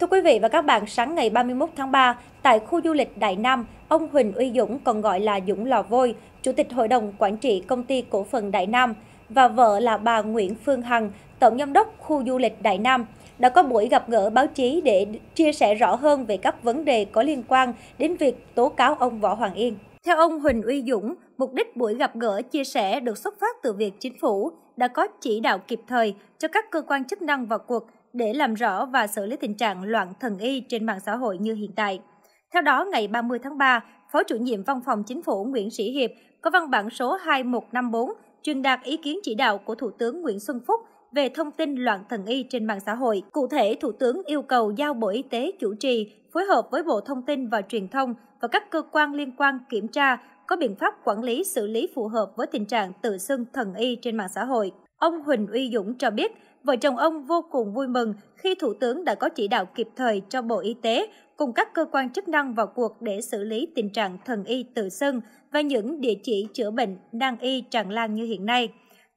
Thưa quý vị và các bạn, sáng ngày 31 tháng 3, tại khu du lịch Đại Nam, ông Huỳnh Uy Dũng còn gọi là Dũng Lò Vôi, Chủ tịch Hội đồng Quản trị Công ty Cổ phần Đại Nam và vợ là bà Nguyễn Phương Hằng, Tổng Giám đốc khu du lịch Đại Nam, đã có buổi gặp gỡ báo chí để chia sẻ rõ hơn về các vấn đề có liên quan đến việc tố cáo ông Võ Hoàng Yên. Theo ông Huỳnh Uy Dũng, mục đích buổi gặp gỡ chia sẻ được xuất phát từ việc chính phủ đã có chỉ đạo kịp thời cho các cơ quan chức năng vào cuộc – để làm rõ và xử lý tình trạng loạn thần y trên mạng xã hội như hiện tại. Theo đó, ngày 30 tháng 3, Phó chủ nhiệm Văn phòng Chính phủ Nguyễn Sĩ Hiệp có văn bản số 2154 truyền đạt ý kiến chỉ đạo của Thủ tướng Nguyễn Xuân Phúc về thông tin loạn thần y trên mạng xã hội. Cụ thể, Thủ tướng yêu cầu giao Bộ Y tế chủ trì phối hợp với Bộ Thông tin và Truyền thông và các cơ quan liên quan kiểm tra có biện pháp quản lý xử lý phù hợp với tình trạng tự xưng thần y trên mạng xã hội. Ông Huỳnh Uy Dũng cho biết, vợ chồng ông vô cùng vui mừng khi Thủ tướng đã có chỉ đạo kịp thời cho Bộ Y tế cùng các cơ quan chức năng vào cuộc để xử lý tình trạng thần y tự xưng và những địa chỉ chữa bệnh đang y tràn lan như hiện nay.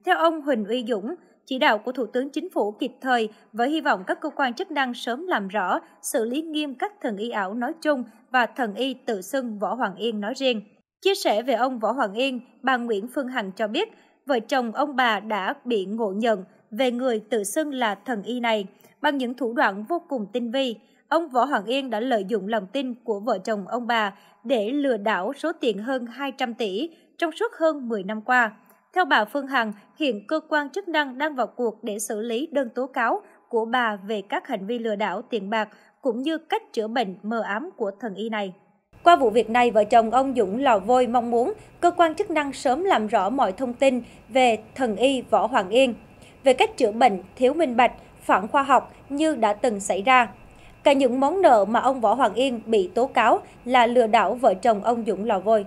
Theo ông Huỳnh Uy Dũng, chỉ đạo của Thủ tướng Chính phủ kịp thời với hy vọng các cơ quan chức năng sớm làm rõ, xử lý nghiêm các thần y ảo nói chung và thần y tự xưng Võ Hoàng Yên nói riêng. Chia sẻ về ông Võ Hoàng Yên, bà Nguyễn Phương Hằng cho biết, vợ chồng ông bà đã bị ngộ nhận về người tự xưng là thần y này bằng những thủ đoạn vô cùng tinh vi. Ông Võ Hoàng Yên đã lợi dụng lòng tin của vợ chồng ông bà để lừa đảo số tiền hơn 200 tỷ trong suốt hơn 10 năm qua. Theo bà Phương Hằng, hiện cơ quan chức năng đang vào cuộc để xử lý đơn tố cáo của bà về các hành vi lừa đảo tiền bạc cũng như cách chữa bệnh mờ ám của thần y này. Qua vụ việc này, vợ chồng ông Dũng Lò Vôi mong muốn cơ quan chức năng sớm làm rõ mọi thông tin về thần y Võ Hoàng Yên, về cách chữa bệnh thiếu minh bạch, phản khoa học như đã từng xảy ra. Cả những món nợ mà ông Võ Hoàng Yên bị tố cáo là lừa đảo vợ chồng ông Dũng Lò Vôi.